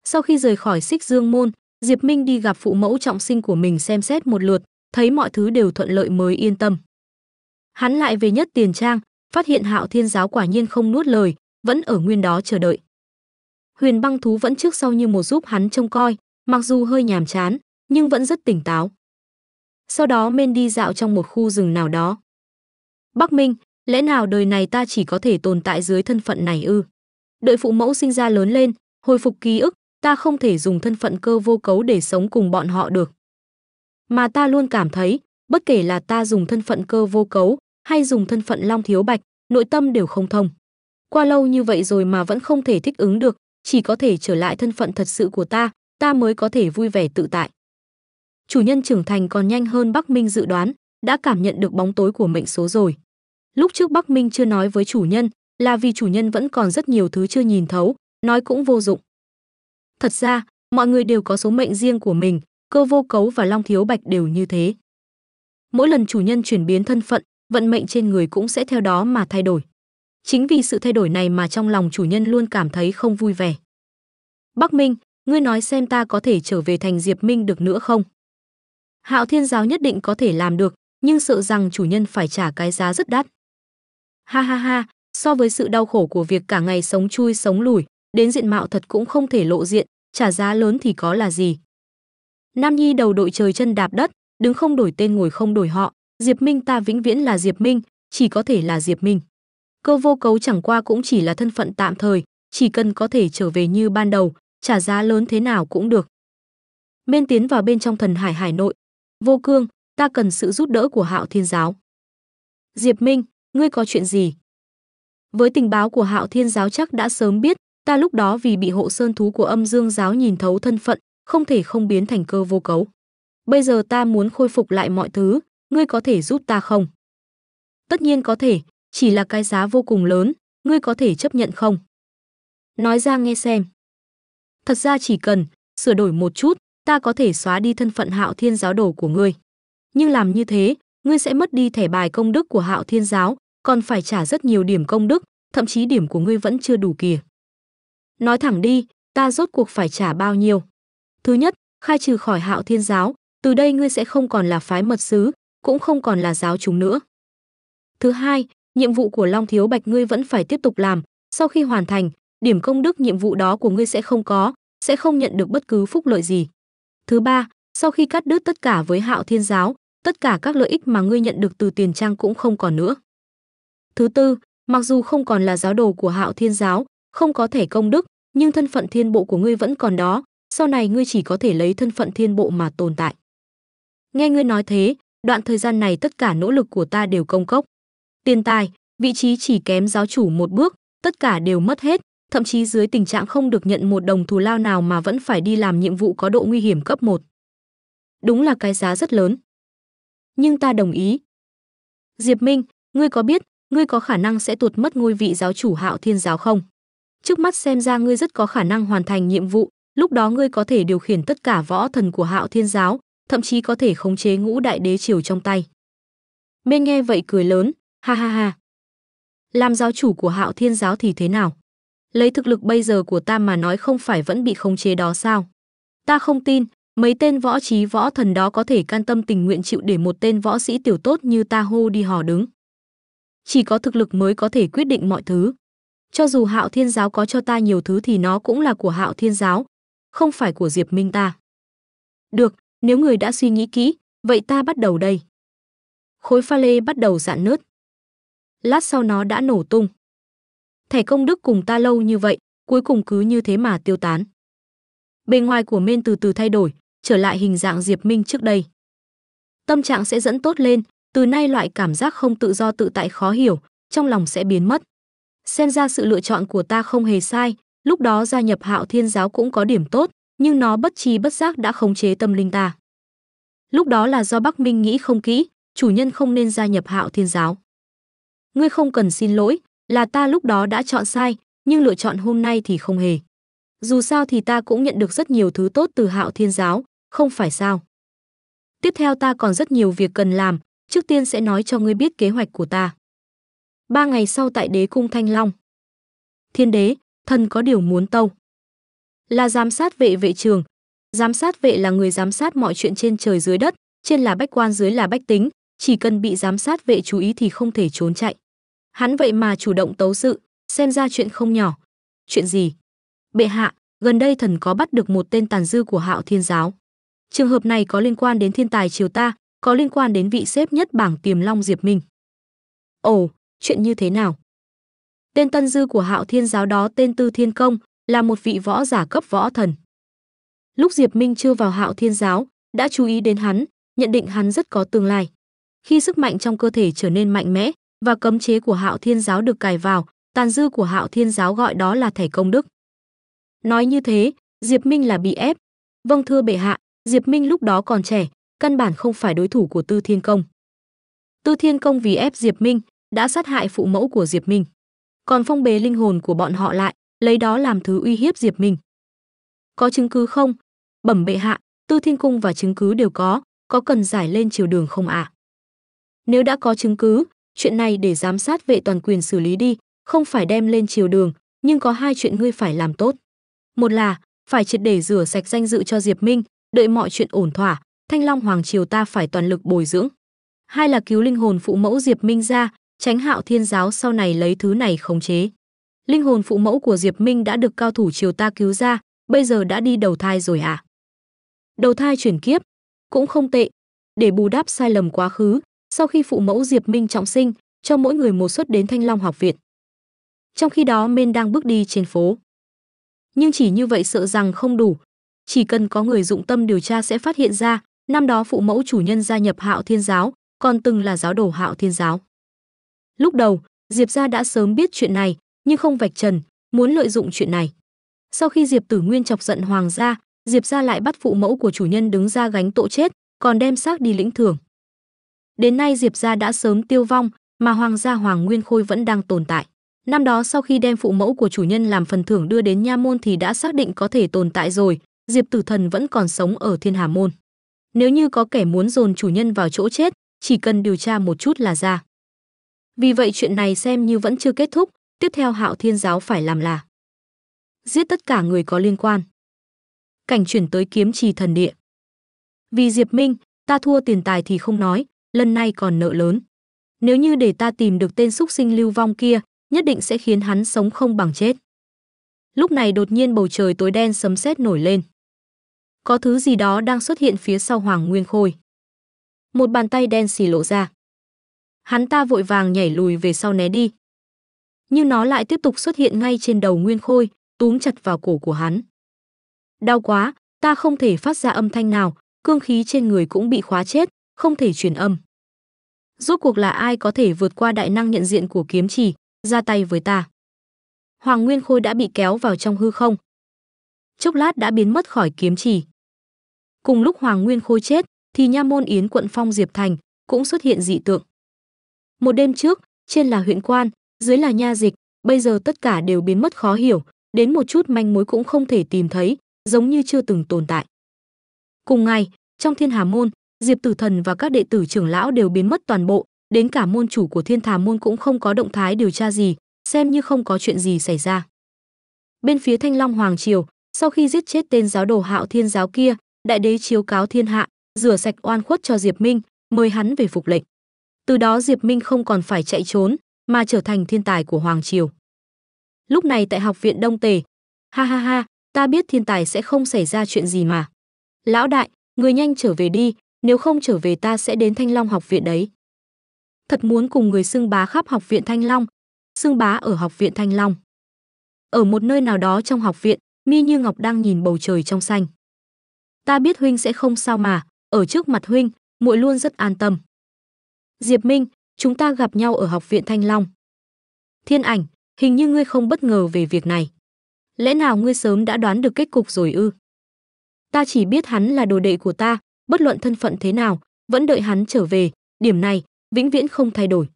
Sau khi rời khỏi xích dương môn, Diệp Minh đi gặp phụ mẫu trọng sinh của mình xem xét một lượt, thấy mọi thứ đều thuận lợi mới yên tâm. Hắn lại về nhất tiền trang, phát hiện hạo thiên giáo quả nhiên không nuốt lời, vẫn ở nguyên đó chờ đợi. Huyền băng thú vẫn trước sau như một giúp hắn trông coi, mặc dù hơi nhàm chán, nhưng vẫn rất tỉnh táo. Sau đó men đi dạo trong một khu rừng nào đó. Bắc Minh, lẽ nào đời này ta chỉ có thể tồn tại dưới thân phận này ư? Đợi phụ mẫu sinh ra lớn lên, hồi phục ký ức, ta không thể dùng thân phận cơ vô cấu để sống cùng bọn họ được. Mà ta luôn cảm thấy, bất kể là ta dùng thân phận cơ vô cấu hay dùng thân phận long thiếu bạch, nội tâm đều không thông. Qua lâu như vậy rồi mà vẫn không thể thích ứng được, chỉ có thể trở lại thân phận thật sự của ta, ta mới có thể vui vẻ tự tại. Chủ nhân trưởng thành còn nhanh hơn Bắc Minh dự đoán, đã cảm nhận được bóng tối của mệnh số rồi. Lúc trước Bắc Minh chưa nói với chủ nhân, là vì chủ nhân vẫn còn rất nhiều thứ chưa nhìn thấu, nói cũng vô dụng. Thật ra, mọi người đều có số mệnh riêng của mình, cơ vô cấu và long thiếu bạch đều như thế. Mỗi lần chủ nhân chuyển biến thân phận, vận mệnh trên người cũng sẽ theo đó mà thay đổi. Chính vì sự thay đổi này mà trong lòng chủ nhân luôn cảm thấy không vui vẻ. Bắc Minh, ngươi nói xem ta có thể trở về thành Diệp Minh được nữa không? Hạo Thiên Giáo nhất định có thể làm được, nhưng sợ rằng chủ nhân phải trả cái giá rất đắt. Ha ha ha, so với sự đau khổ của việc cả ngày sống chui sống lủi đến diện mạo thật cũng không thể lộ diện, trả giá lớn thì có là gì. Nam Nhi đầu đội trời chân đạp đất, đứng không đổi tên ngồi không đổi họ, Diệp Minh ta vĩnh viễn là Diệp Minh, chỉ có thể là Diệp Minh cơ vô cấu chẳng qua cũng chỉ là thân phận tạm thời chỉ cần có thể trở về như ban đầu trả giá lớn thế nào cũng được men tiến vào bên trong thần hải hải nội vô cương ta cần sự giúp đỡ của hạo thiên giáo diệp minh ngươi có chuyện gì với tình báo của hạo thiên giáo chắc đã sớm biết ta lúc đó vì bị hộ sơn thú của âm dương giáo nhìn thấu thân phận không thể không biến thành cơ vô cấu bây giờ ta muốn khôi phục lại mọi thứ ngươi có thể giúp ta không tất nhiên có thể chỉ là cái giá vô cùng lớn, ngươi có thể chấp nhận không? Nói ra nghe xem. Thật ra chỉ cần sửa đổi một chút, ta có thể xóa đi thân phận Hạo Thiên giáo đồ của ngươi. Nhưng làm như thế, ngươi sẽ mất đi thẻ bài công đức của Hạo Thiên giáo, còn phải trả rất nhiều điểm công đức, thậm chí điểm của ngươi vẫn chưa đủ kìa. Nói thẳng đi, ta rốt cuộc phải trả bao nhiêu? Thứ nhất, khai trừ khỏi Hạo Thiên giáo, từ đây ngươi sẽ không còn là phái mật sứ, cũng không còn là giáo chúng nữa. Thứ hai, nhiệm vụ của Long Thiếu Bạch ngươi vẫn phải tiếp tục làm, sau khi hoàn thành, điểm công đức nhiệm vụ đó của ngươi sẽ không có, sẽ không nhận được bất cứ phúc lợi gì. Thứ ba, sau khi cắt đứt tất cả với Hạo Thiên giáo, tất cả các lợi ích mà ngươi nhận được từ tiền trang cũng không còn nữa. Thứ tư, mặc dù không còn là giáo đồ của Hạo Thiên giáo, không có thể công đức, nhưng thân phận thiên bộ của ngươi vẫn còn đó, sau này ngươi chỉ có thể lấy thân phận thiên bộ mà tồn tại. Nghe ngươi nói thế, đoạn thời gian này tất cả nỗ lực của ta đều công cốc. Tiên tài, vị trí chỉ kém giáo chủ một bước, tất cả đều mất hết, thậm chí dưới tình trạng không được nhận một đồng thù lao nào mà vẫn phải đi làm nhiệm vụ có độ nguy hiểm cấp 1. Đúng là cái giá rất lớn. Nhưng ta đồng ý. Diệp Minh, ngươi có biết, ngươi có khả năng sẽ tuột mất ngôi vị giáo chủ hạo thiên giáo không? Trước mắt xem ra ngươi rất có khả năng hoàn thành nhiệm vụ, lúc đó ngươi có thể điều khiển tất cả võ thần của hạo thiên giáo, thậm chí có thể khống chế ngũ đại đế triều trong tay. Mê nghe vậy cười lớn, Ha ha ha. Làm giáo chủ của Hạo Thiên giáo thì thế nào? Lấy thực lực bây giờ của ta mà nói không phải vẫn bị khống chế đó sao? Ta không tin, mấy tên võ trí võ thần đó có thể can tâm tình nguyện chịu để một tên võ sĩ tiểu tốt như ta hô đi hò đứng. Chỉ có thực lực mới có thể quyết định mọi thứ. Cho dù Hạo Thiên giáo có cho ta nhiều thứ thì nó cũng là của Hạo Thiên giáo, không phải của Diệp Minh ta. Được, nếu người đã suy nghĩ kỹ, vậy ta bắt đầu đây. Khối pha lê bắt đầu dạn nứt lát sau nó đã nổ tung. Thẻ công đức cùng ta lâu như vậy, cuối cùng cứ như thế mà tiêu tán. Bề ngoài của men từ từ thay đổi, trở lại hình dạng Diệp Minh trước đây. Tâm trạng sẽ dẫn tốt lên, từ nay loại cảm giác không tự do tự tại khó hiểu, trong lòng sẽ biến mất. Xem ra sự lựa chọn của ta không hề sai, lúc đó gia nhập hạo thiên giáo cũng có điểm tốt, nhưng nó bất trí bất giác đã khống chế tâm linh ta. Lúc đó là do Bắc Minh nghĩ không kỹ, chủ nhân không nên gia nhập hạo thiên giáo ngươi không cần xin lỗi, là ta lúc đó đã chọn sai, nhưng lựa chọn hôm nay thì không hề. Dù sao thì ta cũng nhận được rất nhiều thứ tốt từ hạo thiên giáo, không phải sao. Tiếp theo ta còn rất nhiều việc cần làm, trước tiên sẽ nói cho ngươi biết kế hoạch của ta. Ba ngày sau tại đế cung Thanh Long. Thiên đế, thần có điều muốn tâu. Là giám sát vệ vệ trường. Giám sát vệ là người giám sát mọi chuyện trên trời dưới đất, trên là bách quan dưới là bách tính, chỉ cần bị giám sát vệ chú ý thì không thể trốn chạy. Hắn vậy mà chủ động tấu sự, xem ra chuyện không nhỏ. Chuyện gì? Bệ hạ, gần đây thần có bắt được một tên tàn dư của hạo thiên giáo. Trường hợp này có liên quan đến thiên tài triều ta, có liên quan đến vị xếp nhất bảng tiềm long Diệp Minh. Ồ, chuyện như thế nào? Tên tân dư của hạo thiên giáo đó tên Tư Thiên Công, là một vị võ giả cấp võ thần. Lúc Diệp Minh chưa vào hạo thiên giáo, đã chú ý đến hắn, nhận định hắn rất có tương lai. Khi sức mạnh trong cơ thể trở nên mạnh mẽ, và cấm chế của Hạo Thiên giáo được cài vào, tàn dư của Hạo Thiên giáo gọi đó là thẻ công đức. Nói như thế, Diệp Minh là bị ép. Vâng thưa bệ hạ, Diệp Minh lúc đó còn trẻ, căn bản không phải đối thủ của Tư Thiên Công. Tư Thiên Công vì ép Diệp Minh, đã sát hại phụ mẫu của Diệp Minh, còn phong bế linh hồn của bọn họ lại, lấy đó làm thứ uy hiếp Diệp Minh. Có chứng cứ không? Bẩm bệ hạ, Tư Thiên Cung và chứng cứ đều có, có cần giải lên chiều đường không ạ? À? Nếu đã có chứng cứ, chuyện này để giám sát vệ toàn quyền xử lý đi, không phải đem lên chiều đường, nhưng có hai chuyện ngươi phải làm tốt. Một là, phải triệt để rửa sạch danh dự cho Diệp Minh, đợi mọi chuyện ổn thỏa, Thanh Long Hoàng Triều ta phải toàn lực bồi dưỡng. Hai là cứu linh hồn phụ mẫu Diệp Minh ra, tránh hạo thiên giáo sau này lấy thứ này khống chế. Linh hồn phụ mẫu của Diệp Minh đã được cao thủ Triều ta cứu ra, bây giờ đã đi đầu thai rồi ạ. À? Đầu thai chuyển kiếp, cũng không tệ. Để bù đắp sai lầm quá khứ, sau khi phụ mẫu Diệp Minh trọng sinh, cho mỗi người một suất đến Thanh Long học viện. Trong khi đó Mên đang bước đi trên phố. Nhưng chỉ như vậy sợ rằng không đủ, chỉ cần có người dụng tâm điều tra sẽ phát hiện ra, năm đó phụ mẫu chủ nhân gia nhập Hạo Thiên giáo, còn từng là giáo đồ Hạo Thiên giáo. Lúc đầu, Diệp gia đã sớm biết chuyện này, nhưng không vạch trần, muốn lợi dụng chuyện này. Sau khi Diệp Tử Nguyên chọc giận hoàng gia, Diệp gia lại bắt phụ mẫu của chủ nhân đứng ra gánh tội chết, còn đem xác đi lĩnh thưởng. Đến nay Diệp gia đã sớm tiêu vong, mà Hoàng gia Hoàng Nguyên Khôi vẫn đang tồn tại. Năm đó sau khi đem phụ mẫu của chủ nhân làm phần thưởng đưa đến Nha Môn thì đã xác định có thể tồn tại rồi, Diệp Tử Thần vẫn còn sống ở Thiên Hà Môn. Nếu như có kẻ muốn dồn chủ nhân vào chỗ chết, chỉ cần điều tra một chút là ra. Vì vậy chuyện này xem như vẫn chưa kết thúc, tiếp theo Hạo Thiên giáo phải làm là giết tất cả người có liên quan. Cảnh chuyển tới kiếm trì thần địa. Vì Diệp Minh, ta thua tiền tài thì không nói, lần này còn nợ lớn. Nếu như để ta tìm được tên xúc sinh lưu vong kia, nhất định sẽ khiến hắn sống không bằng chết. Lúc này đột nhiên bầu trời tối đen sấm sét nổi lên. Có thứ gì đó đang xuất hiện phía sau Hoàng Nguyên Khôi. Một bàn tay đen xì lộ ra. Hắn ta vội vàng nhảy lùi về sau né đi. Nhưng nó lại tiếp tục xuất hiện ngay trên đầu Nguyên Khôi, túm chặt vào cổ của hắn. Đau quá, ta không thể phát ra âm thanh nào, cương khí trên người cũng bị khóa chết, không thể truyền âm. Rốt cuộc là ai có thể vượt qua đại năng nhận diện của kiếm trì ra tay với ta. Hoàng Nguyên Khôi đã bị kéo vào trong hư không. Chốc lát đã biến mất khỏi kiếm trì. Cùng lúc Hoàng Nguyên Khôi chết, thì Nha Môn Yến quận Phong Diệp Thành cũng xuất hiện dị tượng. Một đêm trước, trên là huyện quan, dưới là nha dịch, bây giờ tất cả đều biến mất khó hiểu, đến một chút manh mối cũng không thể tìm thấy, giống như chưa từng tồn tại. Cùng ngày, trong Thiên Hà Môn, Diệp Tử Thần và các đệ tử trưởng lão đều biến mất toàn bộ, đến cả môn chủ của Thiên Thà môn cũng không có động thái điều tra gì, xem như không có chuyện gì xảy ra. Bên phía Thanh Long Hoàng triều, sau khi giết chết tên giáo đồ Hạo Thiên giáo kia, đại đế chiếu cáo thiên hạ, rửa sạch oan khuất cho Diệp Minh, mời hắn về phục lệnh. Từ đó Diệp Minh không còn phải chạy trốn, mà trở thành thiên tài của hoàng triều. Lúc này tại học viện Đông Tề, ha ha ha, ta biết thiên tài sẽ không xảy ra chuyện gì mà. Lão đại, người nhanh trở về đi, nếu không trở về ta sẽ đến Thanh Long học viện đấy. Thật muốn cùng người xưng bá khắp học viện Thanh Long, xưng bá ở học viện Thanh Long. Ở một nơi nào đó trong học viện, Mi Như Ngọc đang nhìn bầu trời trong xanh. Ta biết huynh sẽ không sao mà, ở trước mặt huynh, muội luôn rất an tâm. Diệp Minh, chúng ta gặp nhau ở học viện Thanh Long. Thiên ảnh, hình như ngươi không bất ngờ về việc này. Lẽ nào ngươi sớm đã đoán được kết cục rồi ư? Ta chỉ biết hắn là đồ đệ của ta, bất luận thân phận thế nào, vẫn đợi hắn trở về, điểm này vĩnh viễn không thay đổi.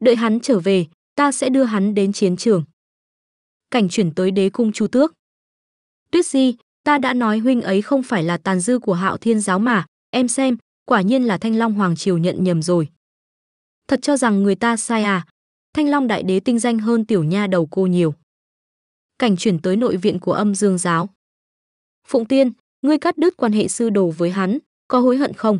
Đợi hắn trở về, ta sẽ đưa hắn đến chiến trường. Cảnh chuyển tới đế cung Chu Tước. Tuyết Di, ta đã nói huynh ấy không phải là tàn dư của Hạo Thiên giáo mà, em xem, quả nhiên là Thanh Long hoàng triều nhận nhầm rồi. Thật cho rằng người ta sai à? Thanh Long đại đế tinh danh hơn tiểu nha đầu cô nhiều. Cảnh chuyển tới nội viện của Âm Dương giáo. Phụng Tiên, ngươi cắt đứt quan hệ sư đồ với hắn, có hối hận không?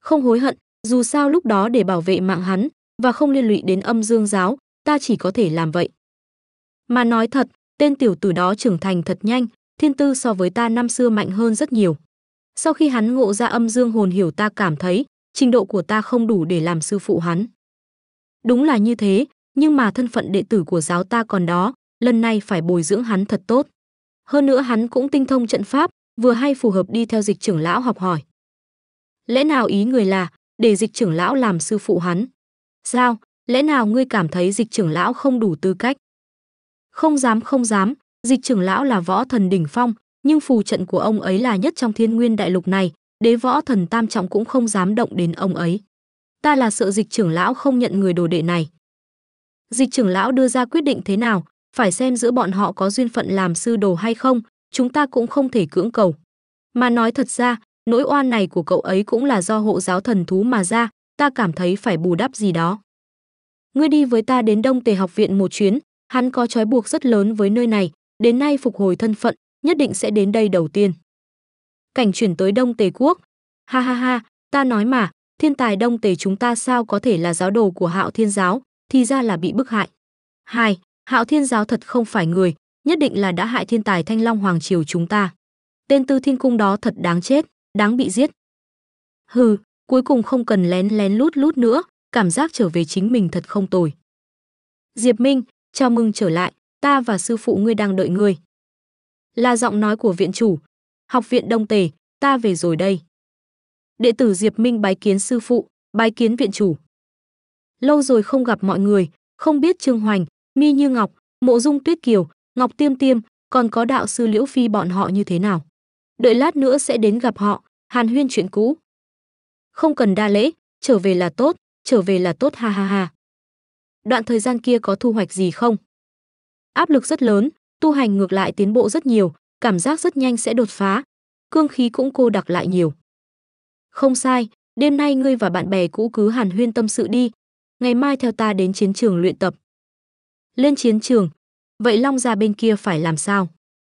Không hối hận, dù sao lúc đó để bảo vệ mạng hắn và không liên lụy đến âm dương giáo, ta chỉ có thể làm vậy. Mà nói thật, tên tiểu tử đó trưởng thành thật nhanh, thiên tư so với ta năm xưa mạnh hơn rất nhiều. Sau khi hắn ngộ ra âm dương hồn hiểu ta cảm thấy, trình độ của ta không đủ để làm sư phụ hắn. Đúng là như thế, nhưng mà thân phận đệ tử của giáo ta còn đó, lần này phải bồi dưỡng hắn thật tốt. Hơn nữa hắn cũng tinh thông trận pháp, vừa hay phù hợp đi theo dịch trưởng lão học hỏi. Lẽ nào ý người là để dịch trưởng lão làm sư phụ hắn? Sao, lẽ nào ngươi cảm thấy dịch trưởng lão không đủ tư cách? Không dám không dám, dịch trưởng lão là võ thần đỉnh phong, nhưng phù trận của ông ấy là nhất trong thiên nguyên đại lục này, đế võ thần tam trọng cũng không dám động đến ông ấy. Ta là sợ dịch trưởng lão không nhận người đồ đệ này. Dịch trưởng lão đưa ra quyết định thế nào, phải xem giữa bọn họ có duyên phận làm sư đồ hay không, chúng ta cũng không thể cưỡng cầu. Mà nói thật ra, nỗi oan này của cậu ấy cũng là do hộ giáo thần thú mà ra, ta cảm thấy phải bù đắp gì đó. Ngươi đi với ta đến Đông Tề học viện một chuyến, hắn có trói buộc rất lớn với nơi này, đến nay phục hồi thân phận, nhất định sẽ đến đây đầu tiên. Cảnh chuyển tới Đông Tề quốc. Ha ha ha, ta nói mà, thiên tài Đông Tề chúng ta sao có thể là giáo đồ của Hạo Thiên giáo, thì ra là bị bức hại. Hai, Hạo Thiên giáo thật không phải người, nhất định là đã hại thiên tài Thanh Long Hoàng Triều chúng ta. Tên Tư Thiên Cung đó thật đáng chết, đáng bị giết. Hừ, cuối cùng không cần lén lén lút lút nữa, cảm giác trở về chính mình thật không tồi. Diệp Minh, chào mừng trở lại, ta và sư phụ ngươi đang đợi ngươi. Là giọng nói của viện chủ, học viện Đông Tề, ta về rồi đây. Đệ tử Diệp Minh bái kiến sư phụ, bái kiến viện chủ. Lâu rồi không gặp mọi người, không biết Trương Hoành, Mi Như Ngọc, Mộ Dung Tuyết Kiều, Ngọc Tiêm Tiêm, còn có đạo sư Liễu Phi bọn họ như thế nào. Đợi lát nữa sẽ đến gặp họ, Hàn Huyên chuyện cũ. Không cần đa lễ, trở về là tốt, trở về là tốt ha ha ha. Đoạn thời gian kia có thu hoạch gì không? Áp lực rất lớn, tu hành ngược lại tiến bộ rất nhiều, cảm giác rất nhanh sẽ đột phá. Cương khí cũng cô đặc lại nhiều. Không sai, đêm nay ngươi và bạn bè cũ cứ hàn huyên tâm sự đi. Ngày mai theo ta đến chiến trường luyện tập. Lên chiến trường, Vậy Long gia bên kia phải làm sao?